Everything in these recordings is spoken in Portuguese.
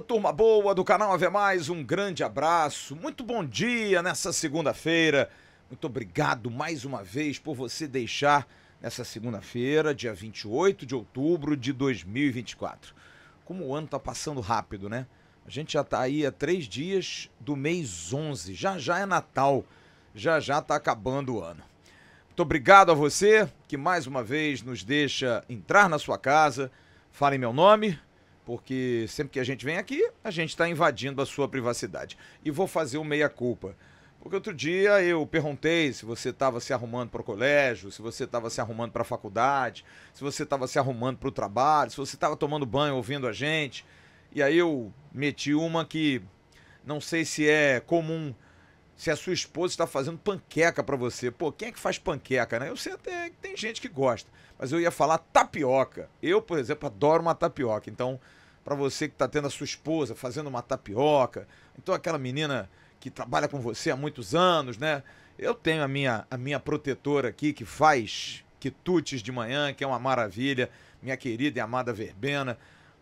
turma boa do canal Ave Mais, um grande abraço, muito bom dia nessa segunda-feira. Muito obrigado mais uma vez por você deixar nessa segunda-feira, dia 28 de outubro de 2024. Como o ano tá passando rápido, né? A gente já tá aí há três dias do mês 11, já já é Natal, já já tá acabando o ano. Muito obrigado a você que mais uma vez nos deixa entrar na sua casa. Fala em meu nome, porque sempre que a gente vem aqui, a gente está invadindo a sua privacidade. E vou fazer o meia-culpa. Porque outro dia eu perguntei se você estava se arrumando para o colégio, se você estava se arrumando para a faculdade, se você estava se arrumando para o trabalho, se você estava tomando banho ouvindo a gente. E aí eu meti uma que não sei se é comum, se a sua esposa está fazendo panqueca para você. Pô, quem é que faz panqueca, né? Eu sei até que tem gente que gosta, mas eu ia falar tapioca. Eu, por exemplo, adoro uma tapioca. Então, para você que está tendo a sua esposa fazendo uma tapioca. Então aquela menina que trabalha com você há muitos anos, né? Eu tenho a minha a minha protetora aqui que faz quitutes de manhã, que é uma maravilha, minha querida e amada Verbena.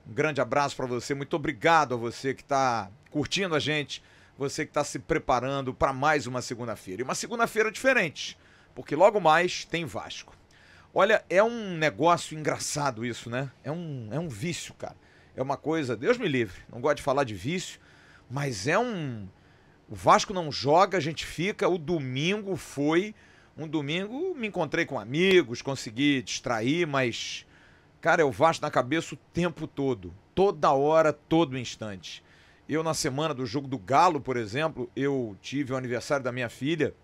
Um grande abraço para você, muito obrigado a você que está curtindo a gente, você que está se preparando para mais uma segunda-feira. E uma segunda-feira diferente, porque logo mais tem Vasco. Olha, é um negócio engraçado isso, né? É um, é um vício, cara é uma coisa, Deus me livre, não gosto de falar de vício, mas é um. O Vasco não joga, a gente fica. O domingo foi. Um domingo me encontrei com amigos, consegui distrair, mas. Cara, é o Vasco na cabeça o tempo todo. Toda hora, todo instante. Eu, na semana do jogo do Galo, por exemplo, eu tive o aniversário da minha filha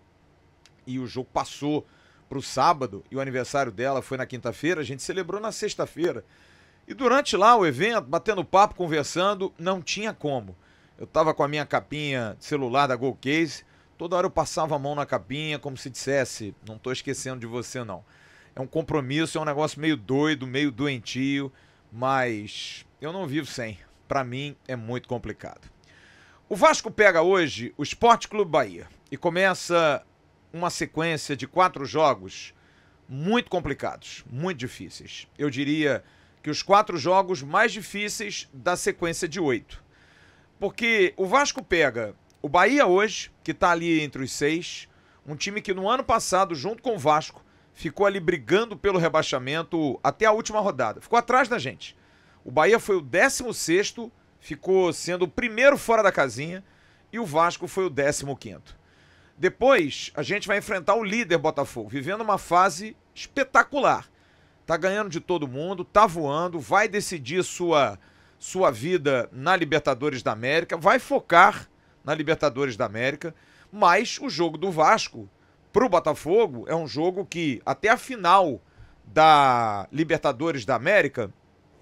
e o jogo passou para o sábado e o aniversário dela foi na quinta-feira. A gente celebrou na sexta-feira. E durante lá o evento, batendo papo, conversando, não tinha como. Eu tava com a minha capinha celular da Golcase toda hora eu passava a mão na capinha, como se dissesse, não tô esquecendo de você não. É um compromisso, é um negócio meio doido, meio doentio, mas eu não vivo sem. Para mim é muito complicado. O Vasco pega hoje o Esporte Clube Bahia e começa uma sequência de quatro jogos muito complicados, muito difíceis. Eu diria que os quatro jogos mais difíceis da sequência de oito. Porque o Vasco pega o Bahia hoje, que está ali entre os seis, um time que no ano passado, junto com o Vasco, ficou ali brigando pelo rebaixamento até a última rodada. Ficou atrás da gente. O Bahia foi o 16, ficou sendo o primeiro fora da casinha, e o Vasco foi o 15. Depois, a gente vai enfrentar o líder Botafogo, vivendo uma fase espetacular tá ganhando de todo mundo, tá voando, vai decidir sua sua vida na Libertadores da América, vai focar na Libertadores da América, mas o jogo do Vasco para o Botafogo é um jogo que até a final da Libertadores da América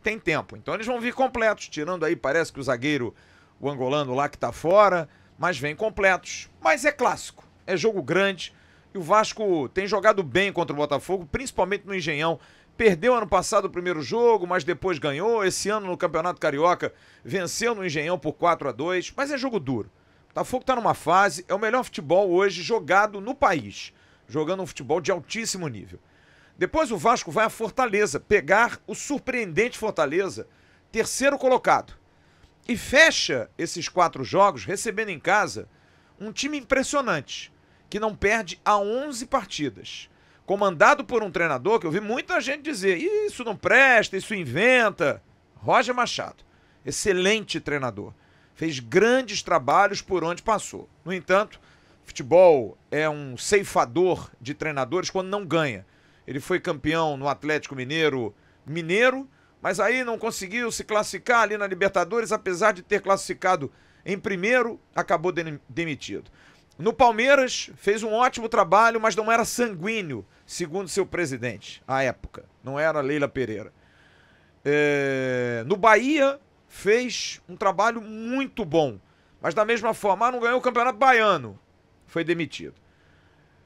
tem tempo. Então eles vão vir completos, tirando aí parece que o zagueiro o angolano lá que tá fora, mas vem completos. Mas é clássico, é jogo grande. E o Vasco tem jogado bem contra o Botafogo, principalmente no Engenhão perdeu ano passado o primeiro jogo, mas depois ganhou. Esse ano no Campeonato Carioca venceu no Engenhão por 4 a 2 mas é jogo duro. O Botafogo está numa fase, é o melhor futebol hoje jogado no país, jogando um futebol de altíssimo nível. Depois o Vasco vai a Fortaleza pegar o surpreendente Fortaleza, terceiro colocado. E fecha esses quatro jogos recebendo em casa um time impressionante, que não perde a 11 partidas comandado por um treinador que eu vi muita gente dizer: isso não presta, isso inventa. Roger Machado, excelente treinador, fez grandes trabalhos por onde passou. No entanto, futebol é um ceifador de treinadores quando não ganha. Ele foi campeão no Atlético Mineiro Mineiro, mas aí não conseguiu se classificar ali na Libertadores, apesar de ter classificado em primeiro, acabou demitido. No Palmeiras, fez um ótimo trabalho, mas não era sanguíneo segundo seu presidente, à época. Não era Leila Pereira. É, no Bahia, fez um trabalho muito bom. Mas da mesma forma, ah, não ganhou o Campeonato Baiano. Foi demitido.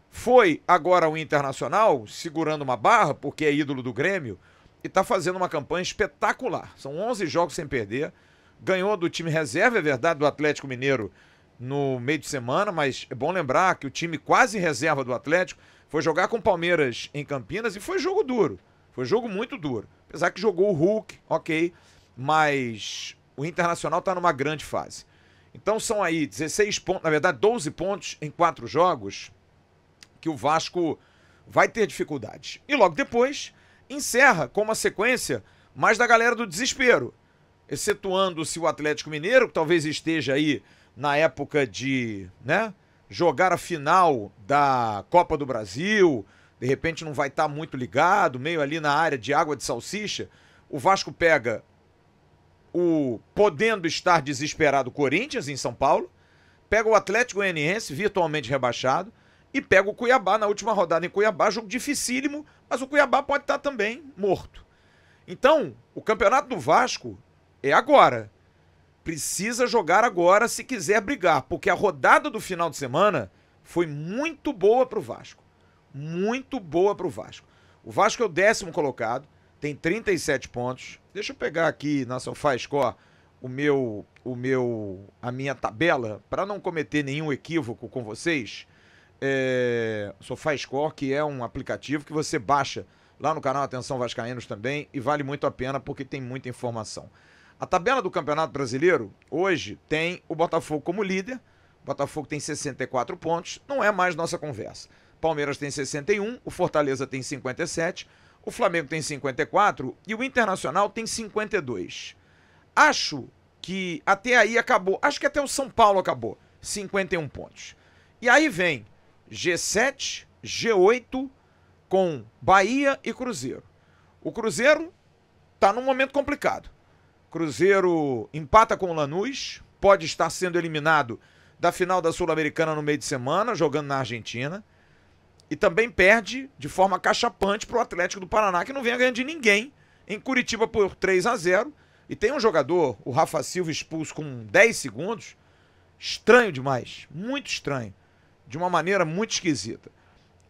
Foi agora o Internacional, segurando uma barra, porque é ídolo do Grêmio, e está fazendo uma campanha espetacular. São 11 jogos sem perder. Ganhou do time reserva, é verdade, do Atlético Mineiro no meio de semana, mas é bom lembrar que o time quase reserva do Atlético foi jogar com o Palmeiras em Campinas e foi jogo duro. Foi jogo muito duro. Apesar que jogou o Hulk, ok, mas o Internacional está numa grande fase. Então são aí 16 pontos, na verdade 12 pontos em quatro jogos que o Vasco vai ter dificuldades. E logo depois encerra com uma sequência mais da galera do desespero, excetuando-se o Atlético Mineiro, que talvez esteja aí na época de, né, jogar a final da Copa do Brasil, de repente não vai estar tá muito ligado, meio ali na área de água de salsicha. O Vasco pega o podendo estar desesperado Corinthians em São Paulo, pega o Atlético Goianiense virtualmente rebaixado e pega o Cuiabá na última rodada em Cuiabá, jogo dificílimo, mas o Cuiabá pode estar tá também morto. Então, o Campeonato do Vasco é agora precisa jogar agora se quiser brigar, porque a rodada do final de semana foi muito boa para o Vasco. Muito boa para o Vasco. O Vasco é o décimo colocado, tem 37 pontos. Deixa eu pegar aqui na Sofá Score o meu, o meu, a minha tabela para não cometer nenhum equívoco com vocês. É, Sofá Score, que é um aplicativo que você baixa lá no canal Atenção Vascaínos também e vale muito a pena porque tem muita informação. A tabela do Campeonato Brasileiro hoje tem o Botafogo como líder. O Botafogo tem 64 pontos, não é mais nossa conversa. Palmeiras tem 61, o Fortaleza tem 57, o Flamengo tem 54 e o Internacional tem 52. Acho que até aí acabou. Acho que até o São Paulo acabou. 51 pontos. E aí vem G7, G8 com Bahia e Cruzeiro. O Cruzeiro está num momento complicado. Cruzeiro empata com o Lanús, pode estar sendo eliminado da final da Sul-Americana no meio de semana, jogando na Argentina. E também perde de forma cachapante para o Atlético do Paraná, que não vem ganhando de ninguém, em Curitiba por 3 a 0 E tem um jogador, o Rafa Silva, expulso com 10 segundos. Estranho demais, muito estranho. De uma maneira muito esquisita.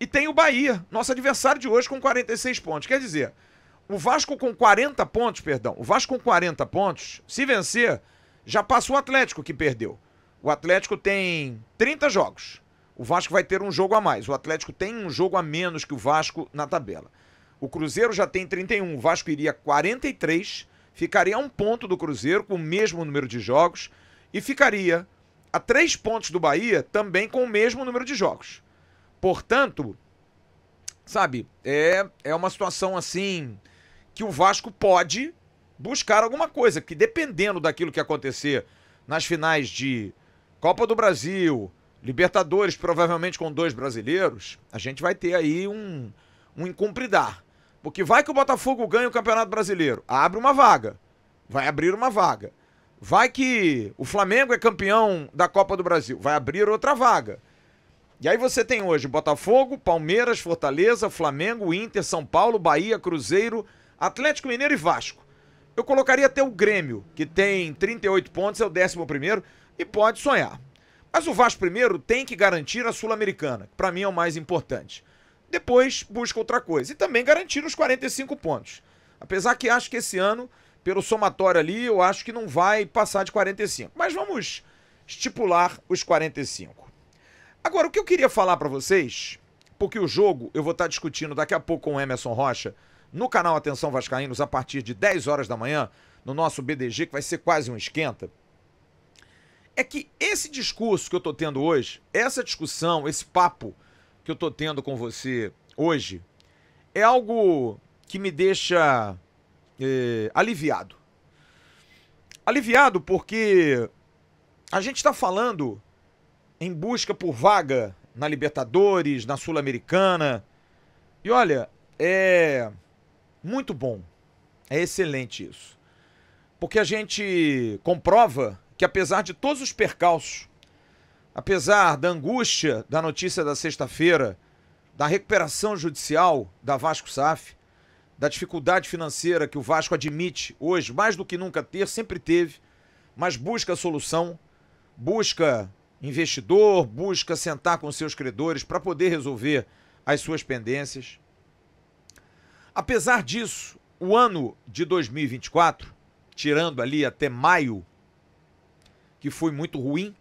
E tem o Bahia, nosso adversário de hoje, com 46 pontos. Quer dizer, o Vasco com 40 pontos, perdão, o Vasco com 40 pontos, se vencer, já passa o Atlético que perdeu. O Atlético tem 30 jogos. O Vasco vai ter um jogo a mais. O Atlético tem um jogo a menos que o Vasco na tabela. O Cruzeiro já tem 31, o Vasco iria 43, ficaria a um ponto do Cruzeiro com o mesmo número de jogos e ficaria a três pontos do Bahia também com o mesmo número de jogos. Portanto, sabe, é, é uma situação assim que o Vasco pode buscar alguma coisa, que dependendo daquilo que acontecer nas finais de Copa do Brasil, Libertadores, provavelmente com dois brasileiros, a gente vai ter aí um, um incumpridar. Porque vai que o Botafogo ganha o Campeonato Brasileiro, abre uma vaga, vai abrir uma vaga. Vai que o Flamengo é campeão da Copa do Brasil, vai abrir outra vaga. E aí você tem hoje Botafogo, Palmeiras, Fortaleza, Flamengo, Inter, São Paulo, Bahia, Cruzeiro, Atlético Mineiro e Vasco. Eu colocaria até o Grêmio, que tem 38 pontos, é o 11 e pode sonhar. Mas o Vasco primeiro tem que garantir a Sul-Americana, que para mim é o mais importante. Depois busca outra coisa e também garantir os 45 pontos. Apesar que acho que esse ano, pelo somatório ali, eu acho que não vai passar de 45. Mas vamos estipular os 45. Agora, o que eu queria falar para vocês, porque o jogo eu vou estar tá discutindo daqui a pouco com o Emerson Rocha, no canal Atenção Vascaínos a partir de 10 horas da manhã, no nosso BDG, que vai ser quase um esquenta, é que esse discurso que eu estou tendo hoje, essa discussão, esse papo que eu estou tendo com você hoje, é algo que me deixa é, aliviado. Aliviado porque a gente está falando em busca por vaga na Libertadores, na Sul-Americana. E olha, é muito bom. É excelente isso. Porque a gente comprova que, apesar de todos os percalços, apesar da angústia da notícia da sexta-feira, da recuperação judicial da Vasco SAF, da dificuldade financeira que o Vasco admite hoje, mais do que nunca ter, sempre teve, mas busca solução, busca investidor, busca sentar com seus credores para poder resolver as suas pendências. Apesar disso, o ano de 2024, tirando ali até maio, que foi muito ruim,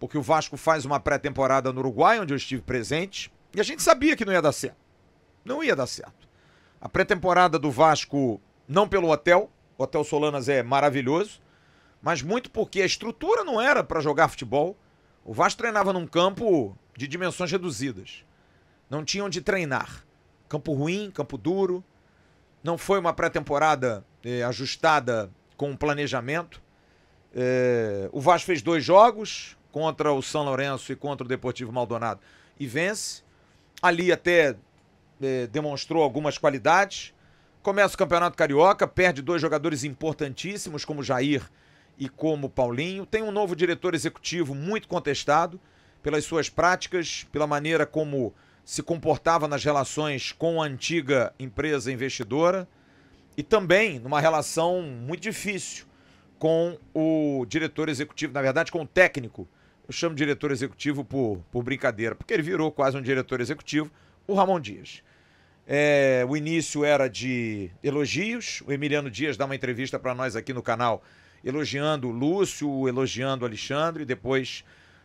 porque o Vasco faz uma pré-temporada no Uruguai, onde eu estive presente, e a gente sabia que não ia dar certo. Não ia dar certo. A pré-temporada do Vasco, não pelo hotel, o Hotel Solanas é maravilhoso, mas muito porque a estrutura não era para jogar futebol. O Vasco treinava num campo de dimensões reduzidas. Não tinha onde treinar. Campo ruim, campo duro. Não foi uma pré-temporada eh, ajustada com planejamento. Eh, o Vasco fez dois jogos contra o São Lourenço e contra o Deportivo Maldonado e vence. Ali até eh, demonstrou algumas qualidades. Começa o Campeonato Carioca, perde dois jogadores importantíssimos, como Jair e como Paulinho. Tem um novo diretor executivo muito contestado pelas suas práticas, pela maneira como se comportava nas relações com a antiga empresa investidora e também numa relação muito difícil com o diretor executivo, na verdade, com o técnico. Eu chamo de diretor executivo por, por brincadeira, porque ele virou quase um diretor executivo, o Ramon Dias. É, o início era de elogios. O Emiliano Dias dá uma entrevista para nós aqui no canal, elogiando o Lúcio, elogiando o Alexandre. Depois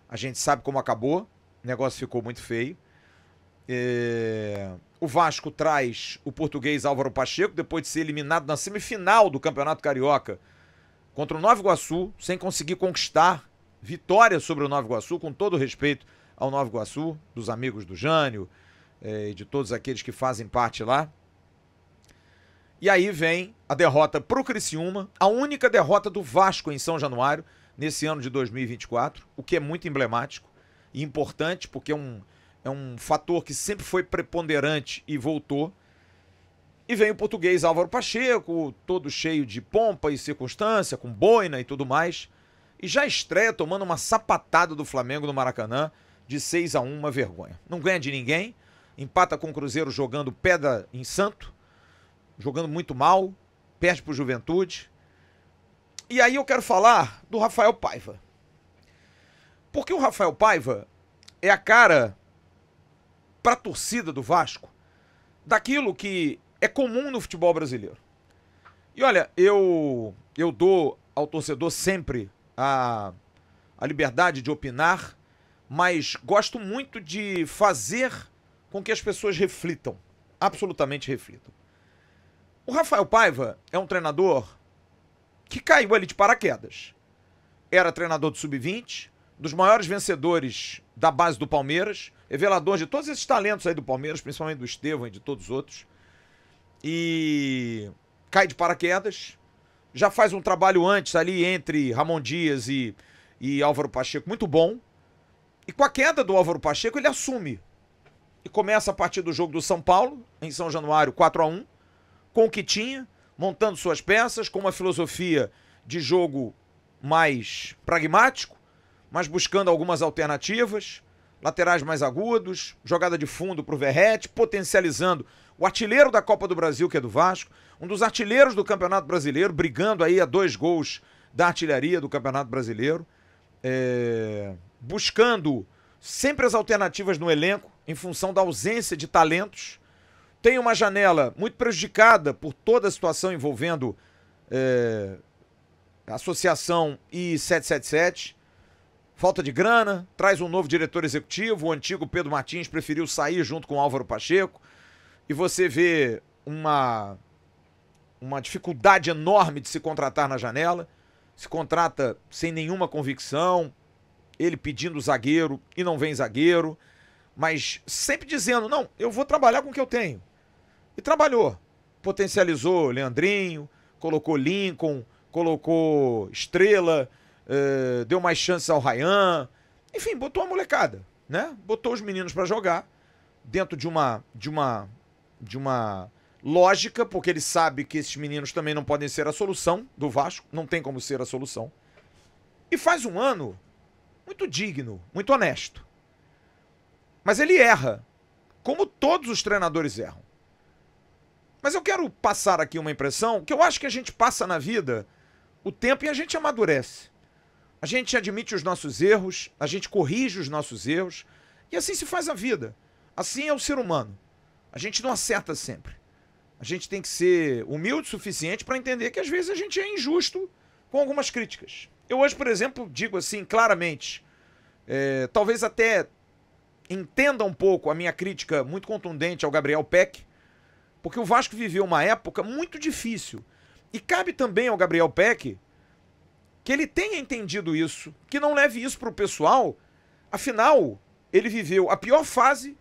a gente sabe como acabou. O negócio ficou muito feio. É... O Vasco traz o português Álvaro Pacheco, depois de ser eliminado na semifinal do Campeonato Carioca contra o Nova Iguaçu, sem conseguir conquistar vitória sobre o Nova Iguaçu, com todo respeito ao Nova Iguaçu, dos amigos do Jânio é, e é, de todos aqueles que fazem parte lá. E aí vem a derrota para o Criciúma, a única derrota do Vasco em São Januário nesse ano de 2024, o que é muito emblemático e importante, porque é um, é um fator que sempre foi preponderante e voltou. E vem o português Álvaro Pacheco, todo cheio de pompa e circunstância, com boina e tudo mais. E já estreia tomando uma sapatada do Flamengo no Maracanã, de 6 a 1 uma vergonha. Não ganha de ninguém, empata com o Cruzeiro jogando pedra em santo, jogando muito mal, perde pro Juventude. E aí eu quero falar do Rafael Paiva. Porque o Rafael Paiva é a cara para a torcida do Vasco daquilo que é comum no futebol brasileiro. E olha, eu eu dou ao torcedor sempre a, a liberdade de opinar, mas gosto muito de fazer com que as pessoas reflitam, absolutamente reflitam. O Rafael Paiva é um treinador que caiu ali de paraquedas. Era treinador do sub-20, dos maiores vencedores da base do Palmeiras, revelador é de todos esses talentos aí do Palmeiras, principalmente do Estevão e de todos os outros. E cai de paraquedas. Já faz um trabalho antes ali entre Ramon Dias e, e Álvaro Pacheco muito bom. E com a queda do Álvaro Pacheco, ele assume. E começa a partir do jogo do São Paulo, em São Januário, 4 a 1 com o que tinha, montando suas peças, com uma filosofia de jogo mais pragmático, mas buscando algumas alternativas laterais mais agudos, jogada de fundo para o Verrete, potencializando o artilheiro da Copa do Brasil, que é do Vasco, um dos artilheiros do Campeonato Brasileiro, brigando aí a dois gols da artilharia do Campeonato Brasileiro, é... buscando sempre as alternativas no elenco, em função da ausência de talentos. Tem uma janela muito prejudicada por toda a situação envolvendo é... associação e 777. Falta de grana, traz um novo diretor executivo, o antigo Pedro Martins preferiu sair junto com Álvaro Pacheco. E você vê uma uma dificuldade enorme de se contratar na janela. Se contrata sem nenhuma convicção, ele pedindo zagueiro e não vem zagueiro, mas sempre dizendo: "Não, eu vou trabalhar com o que eu tenho". E trabalhou. Potencializou Leandrinho, colocou Lincoln, colocou Estrela, uh, deu mais chances ao Rayan. Enfim, botou a molecada, né? Botou os meninos para jogar dentro de uma de uma de uma lógica, porque ele sabe que esses meninos também não podem ser a solução do Vasco, não tem como ser a solução. E faz um ano muito digno, muito honesto. Mas ele erra, como todos os treinadores erram. Mas eu quero passar aqui uma impressão que eu acho que a gente passa na vida o tempo e a gente amadurece. A gente admite os nossos erros, a gente corrige os nossos erros, e assim se faz a vida. Assim é o ser humano. A gente não acerta sempre. A gente tem que ser humilde o suficiente para entender que às vezes a gente é injusto com algumas críticas. Eu hoje, por exemplo, digo assim claramente, é, talvez até entenda um pouco a minha crítica muito contundente ao Gabriel Peck, porque o Vasco viveu uma época muito difícil. E cabe também ao Gabriel Peck que ele tenha entendido isso, que não leve isso para o pessoal. Afinal, ele viveu a pior fase,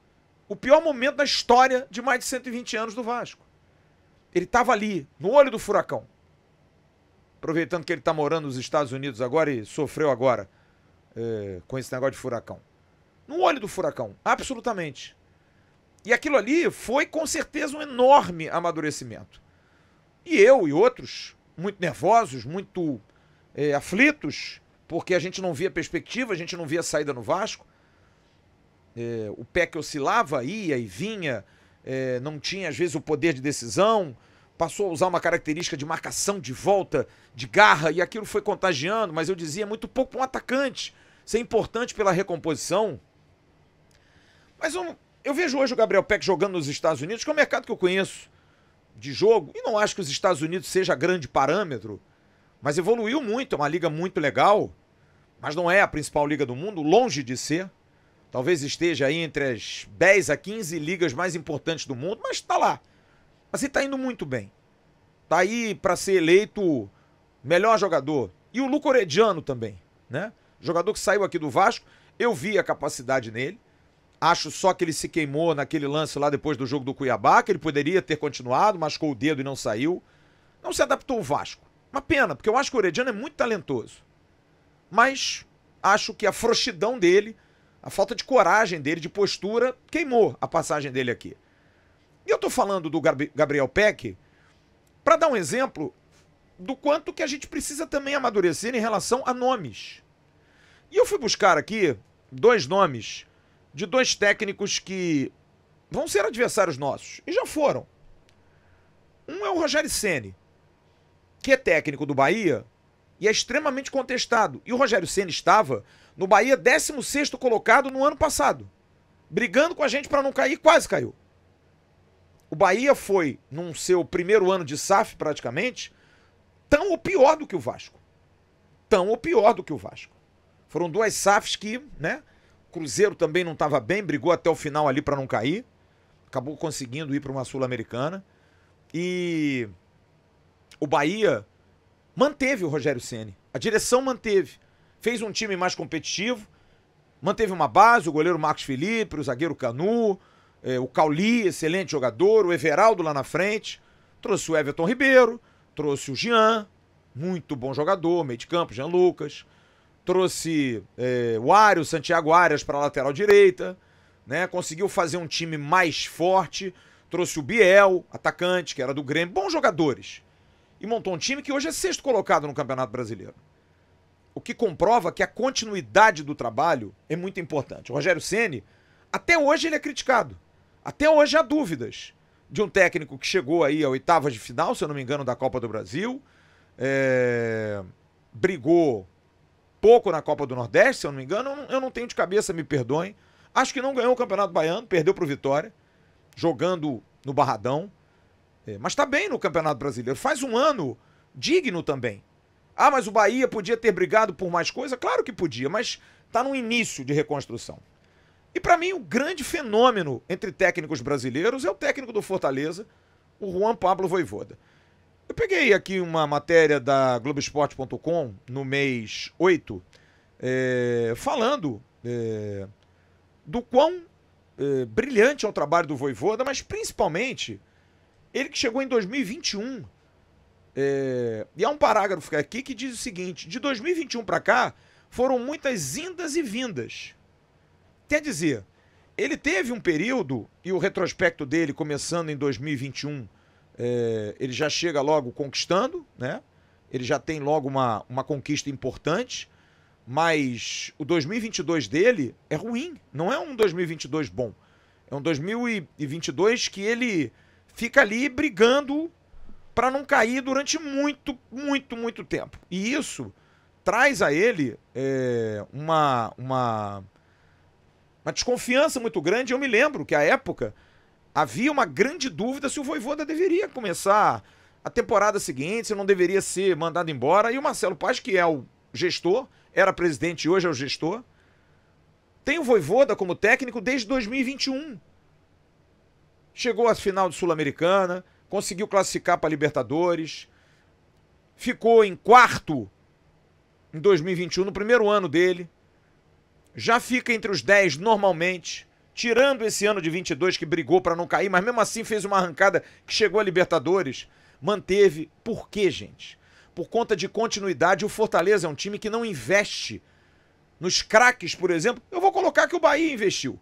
o pior momento da história de mais de 120 anos do Vasco. Ele estava ali, no olho do furacão. Aproveitando que ele está morando nos Estados Unidos agora e sofreu agora é, com esse negócio de furacão. No olho do furacão, absolutamente. E aquilo ali foi com certeza um enorme amadurecimento. E eu e outros, muito nervosos, muito é, aflitos, porque a gente não via perspectiva, a gente não via saída no Vasco. É, o pé que oscilava, ia e vinha, é, não tinha às vezes o poder de decisão, passou a usar uma característica de marcação de volta, de garra, e aquilo foi contagiando, mas eu dizia muito pouco um atacante. Isso é importante pela recomposição. Mas eu, eu vejo hoje o Gabriel Peck jogando nos Estados Unidos, que é o mercado que eu conheço de jogo, e não acho que os Estados Unidos seja grande parâmetro mas evoluiu muito, é uma liga muito legal, mas não é a principal liga do mundo, longe de ser. Talvez esteja aí entre as 10 a 15 ligas mais importantes do mundo, mas está lá. Mas ele está indo muito bem. Está aí para ser eleito melhor jogador. E o Luco Orediano também, né? Jogador que saiu aqui do Vasco, eu vi a capacidade nele. Acho só que ele se queimou naquele lance lá depois do jogo do Cuiabá, que ele poderia ter continuado, machucou o dedo e não saiu. Não se adaptou o Vasco. Uma pena, porque eu acho que o Orediano é muito talentoso. Mas acho que a frouxidão dele, a falta de coragem dele, de postura, queimou a passagem dele aqui. E eu tô falando do Gabriel Peck para dar um exemplo do quanto que a gente precisa também amadurecer em relação a nomes. E eu fui buscar aqui dois nomes de dois técnicos que vão ser adversários nossos e já foram. Um é o Rogério Ceni, que é técnico do Bahia e é extremamente contestado. E o Rogério Senna estava no Bahia 16º colocado no ano passado, brigando com a gente para não cair, quase caiu. O Bahia foi, num seu primeiro ano de SAF praticamente, tão ou pior do que o Vasco. Tão ou pior do que o Vasco. Foram duas SAFs que, né? Cruzeiro também não estava bem, brigou até o final ali para não cair. Acabou conseguindo ir para uma Sul-Americana. E o Bahia manteve o Rogério Ceni. A direção manteve. Fez um time mais competitivo, manteve uma base, o goleiro Marcos Felipe, o zagueiro Canu, eh, o Cauli, excelente jogador, o Everaldo lá na frente. Trouxe o Everton Ribeiro, trouxe o Jean, muito bom jogador, meio de campo, Jean Lucas. Trouxe eh, o Ário, Santiago Arias para a lateral direita. Né? Conseguiu fazer um time mais forte. Trouxe o Biel, atacante, que era do Grêmio. Bons jogadores e montou um time que hoje é sexto colocado no Campeonato Brasileiro. O que comprova que a continuidade do trabalho é muito importante. O Rogério Ceni, até hoje ele é criticado. Até hoje há dúvidas de um técnico que chegou aí à oitavas de final, se eu não me engano, da Copa do Brasil, é... brigou pouco na Copa do Nordeste, se eu não me engano, eu não tenho de cabeça, me perdoem. Acho que não ganhou o Campeonato Baiano, perdeu para o Vitória, jogando no Barradão. É, mas está bem no Campeonato Brasileiro. Faz um ano digno também. Ah, mas o Bahia podia ter brigado por mais coisa? Claro que podia, mas está no início de reconstrução. E para mim, o grande fenômeno entre técnicos brasileiros é o técnico do Fortaleza, o Juan Pablo Voivoda. Eu peguei aqui uma matéria da Globoesporte.com no mês 8, é, falando é, do quão é, brilhante é o trabalho do Voivoda, mas principalmente ele que chegou em 2021. É... E há um parágrafo é aqui que diz o seguinte: de 2021 para cá foram muitas indas e vindas. Quer dizer, ele teve um período, e o retrospecto dele começando em 2021, é... ele já chega logo conquistando, né? Ele já tem logo uma, uma conquista importante, mas o 2022 dele é ruim, não é um 2022 bom. É um 2022 que ele fica ali brigando para não cair durante muito, muito, muito tempo. E isso traz a ele é, uma, uma, uma desconfiança muito grande. Eu me lembro que, à época, havia uma grande dúvida se o Voivoda deveria começar a temporada seguinte, se não deveria ser mandado embora. E o Marcelo Paz, que é o gestor, era presidente e hoje é o gestor, tem o Voivoda como técnico desde 2021 chegou à final do Sul-Americana, conseguiu classificar para Libertadores, ficou em quarto em 2021, no primeiro ano dele, já fica entre os 10 normalmente, tirando esse ano de 22 que brigou para não cair, mas mesmo assim fez uma arrancada que chegou a Libertadores, manteve. Por quê, gente? Por conta de continuidade, o Fortaleza é um time que não investe nos craques, por exemplo. Eu vou colocar que o Bahia investiu.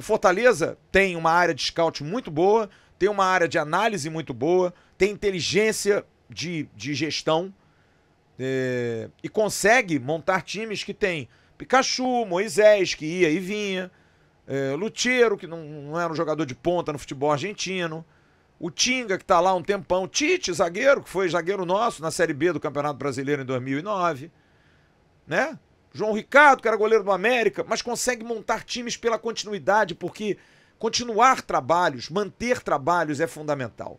O Fortaleza tem uma área de scout muito boa, tem uma área de análise muito boa, tem inteligência de, de gestão é, e consegue montar times que tem Pikachu, Moisés, que ia e vinha, é, Lutero, que não, não era um jogador de ponta no futebol argentino, o Tinga, que está lá um tempão, Tite, zagueiro, que foi zagueiro nosso na Série B do Campeonato Brasileiro em 2009, né? João Ricardo, que era goleiro do América, mas consegue montar times pela continuidade, porque continuar trabalhos, manter trabalhos é fundamental.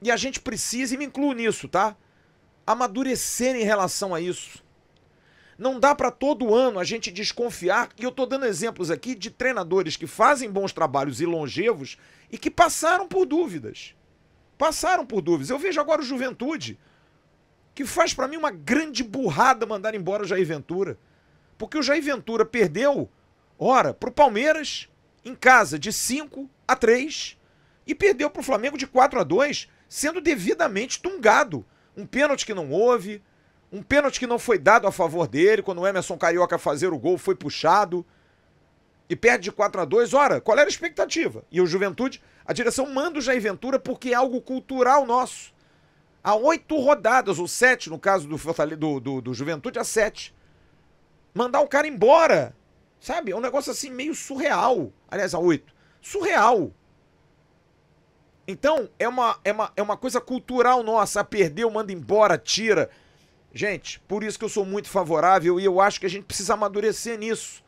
E a gente precisa, e me incluo nisso, tá? Amadurecer em relação a isso. Não dá para todo ano a gente desconfiar, e eu estou dando exemplos aqui de treinadores que fazem bons trabalhos e longevos e que passaram por dúvidas. Passaram por dúvidas. Eu vejo agora o Juventude, que faz para mim uma grande burrada mandar embora o Jair Ventura. Porque o Jair Ventura perdeu, ora, para o Palmeiras, em casa, de 5 a 3, e perdeu para o Flamengo de 4 a 2, sendo devidamente tungado. Um pênalti que não houve, um pênalti que não foi dado a favor dele, quando o Emerson Carioca fazer o gol foi puxado e perde de 4 a 2. Ora, qual era a expectativa? E o Juventude, a direção manda o Jair Ventura porque é algo cultural nosso. Há oito rodadas, ou sete no caso do, do, do, do Juventude, há sete mandar o cara embora. Sabe? É um negócio assim meio surreal. Aliás, a 8. Surreal. Então, é uma, é, uma, é uma coisa cultural nossa. Ah, perdeu, manda embora, tira. Gente, por isso que eu sou muito favorável e eu acho que a gente precisa amadurecer nisso.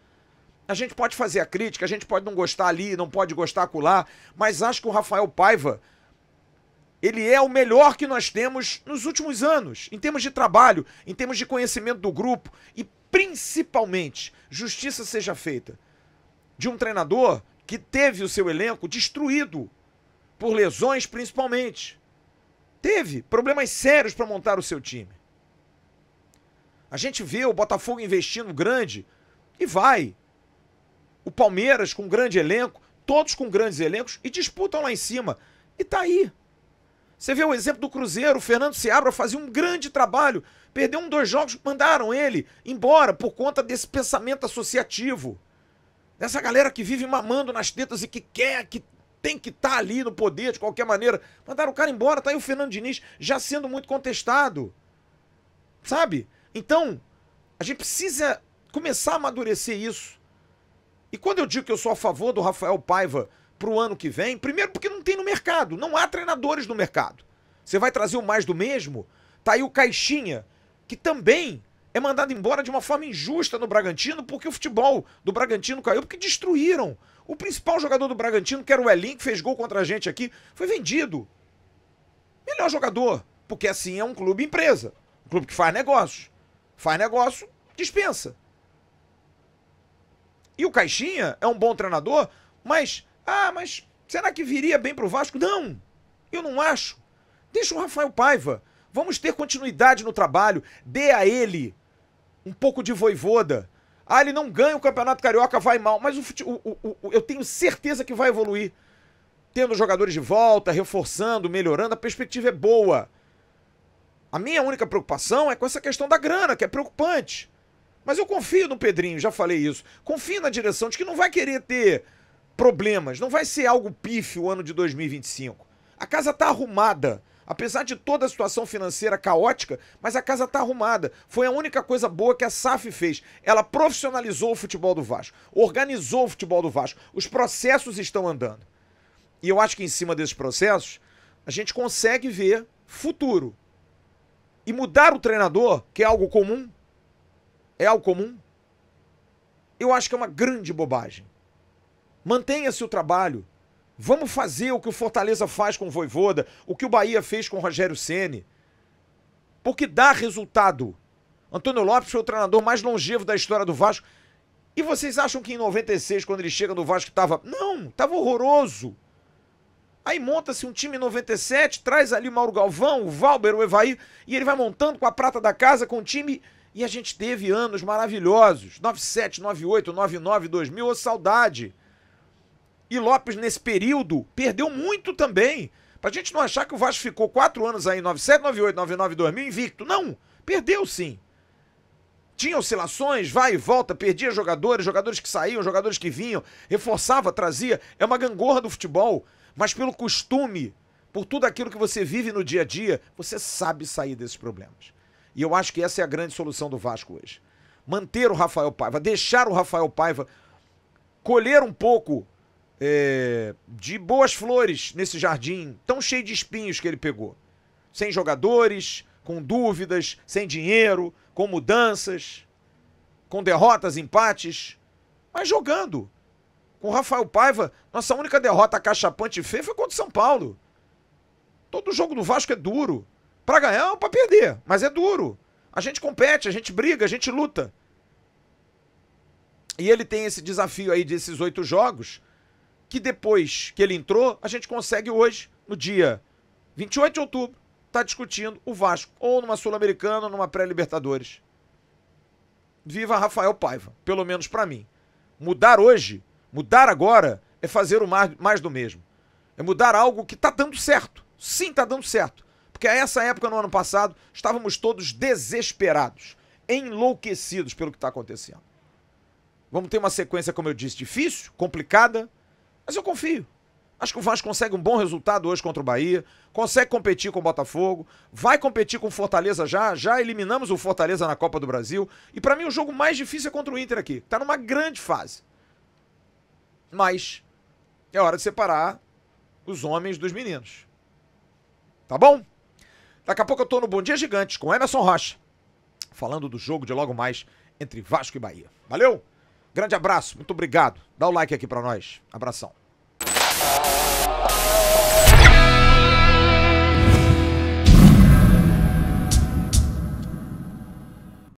A gente pode fazer a crítica, a gente pode não gostar ali, não pode gostar acolá, mas acho que o Rafael Paiva ele é o melhor que nós temos nos últimos anos, em termos de trabalho, em termos de conhecimento do grupo e principalmente justiça seja feita de um treinador que teve o seu elenco destruído por lesões principalmente. Teve problemas sérios para montar o seu time. A gente vê o Botafogo investindo grande e vai. O Palmeiras com grande elenco, todos com grandes elencos e disputam lá em cima. E tá aí. Você vê o exemplo do Cruzeiro, o Fernando Seabra fazia um grande trabalho, perdeu um, dois jogos, mandaram ele embora por conta desse pensamento associativo. Dessa galera que vive mamando nas tetas e que quer, que tem que estar tá ali no poder de qualquer maneira. Mandaram o cara embora, tá aí o Fernando Diniz já sendo muito contestado. Sabe? Então, a gente precisa começar a amadurecer isso. E quando eu digo que eu sou a favor do Rafael Paiva para o ano que vem? Primeiro, porque não tem no mercado, não há treinadores no mercado. Você vai trazer o mais do mesmo? Tá aí o Caixinha, que também é mandado embora de uma forma injusta no Bragantino, porque o futebol do Bragantino caiu, porque destruíram. O principal jogador do Bragantino, que era o Elin, que fez gol contra a gente aqui, foi vendido. Melhor jogador, porque assim é um clube empresa. Um clube que faz negócios. Faz negócio, dispensa. E o Caixinha é um bom treinador, mas ah, mas será que viria bem para o Vasco? Não, eu não acho. Deixa o Rafael Paiva. Vamos ter continuidade no trabalho. Dê a ele um pouco de voivoda. Ah, ele não ganha o Campeonato Carioca, vai mal. Mas o, o, o, eu tenho certeza que vai evoluir. Tendo jogadores de volta, reforçando, melhorando, a perspectiva é boa. A minha única preocupação é com essa questão da grana, que é preocupante. Mas eu confio no Pedrinho, já falei isso. Confio na direção de que não vai querer ter problemas. Não vai ser algo pífio o ano de 2025. A casa está arrumada. Apesar de toda a situação financeira caótica, mas a casa está arrumada. Foi a única coisa boa que a SAF fez. Ela profissionalizou o futebol do Vasco, organizou o futebol do Vasco. Os processos estão andando. E eu acho que em cima desses processos, a gente consegue ver futuro. E mudar o treinador, que é algo comum, é algo comum, eu acho que é uma grande bobagem. Mantenha-se o trabalho. Vamos fazer o que o Fortaleza faz com o Voivoda, o que o Bahia fez com o Rogério Ceni. Porque dá resultado. Antônio Lopes foi o treinador mais longevo da história do Vasco. E vocês acham que em 96, quando ele chega no Vasco, estava. Não, estava horroroso. Aí monta-se um time em 97, traz ali o Mauro Galvão, o Valber, o Evaí, e ele vai montando com a prata da casa, com o time. E a gente teve anos maravilhosos. 97, 98, 99, 2000, ô saudade e Lopes, nesse período, perdeu muito também. Pra gente não achar que o Vasco ficou quatro anos aí, 97, 98, 99, 2000, invicto. Não, perdeu sim. Tinha oscilações, vai e volta, perdia jogadores, jogadores que saíam, jogadores que vinham, reforçava, trazia. É uma gangorra do futebol, mas pelo costume, por tudo aquilo que você vive no dia a dia, você sabe sair desses problemas. E eu acho que essa é a grande solução do Vasco hoje. Manter o Rafael Paiva, deixar o Rafael Paiva colher um pouco é, de boas flores nesse jardim tão cheio de espinhos que ele pegou. Sem jogadores, com dúvidas, sem dinheiro, com mudanças, com derrotas, empates, mas jogando. Com Rafael Paiva, nossa única derrota cachapante feia foi contra o São Paulo. Todo jogo do Vasco é duro. Para ganhar ou para perder, mas é duro. A gente compete, a gente briga, a gente luta. E ele tem esse desafio aí desses oito jogos que depois que ele entrou, a gente consegue hoje, no dia 28 de outubro, estar tá discutindo o Vasco, ou numa Sul-Americana, ou numa pré-Libertadores. Viva Rafael Paiva, pelo menos para mim. Mudar hoje, mudar agora, é fazer o mais, mais do mesmo. É mudar algo que tá dando certo. Sim, tá dando certo. Porque a essa época, no ano passado, estávamos todos desesperados, enlouquecidos pelo que está acontecendo. Vamos ter uma sequência, como eu disse, difícil, complicada, mas eu confio. Acho que o Vasco consegue um bom resultado hoje contra o Bahia, consegue competir com o Botafogo, vai competir com o Fortaleza já, já eliminamos o Fortaleza na Copa do Brasil, e para mim o jogo mais difícil é contra o Inter aqui, tá numa grande fase. Mas é hora de separar os homens dos meninos. Tá bom? Daqui a pouco eu tô no Bom Dia Gigante com Emerson Rocha, falando do jogo de logo mais entre Vasco e Bahia. Valeu! Grande abraço, muito obrigado. Dá o like aqui para nós. Abração.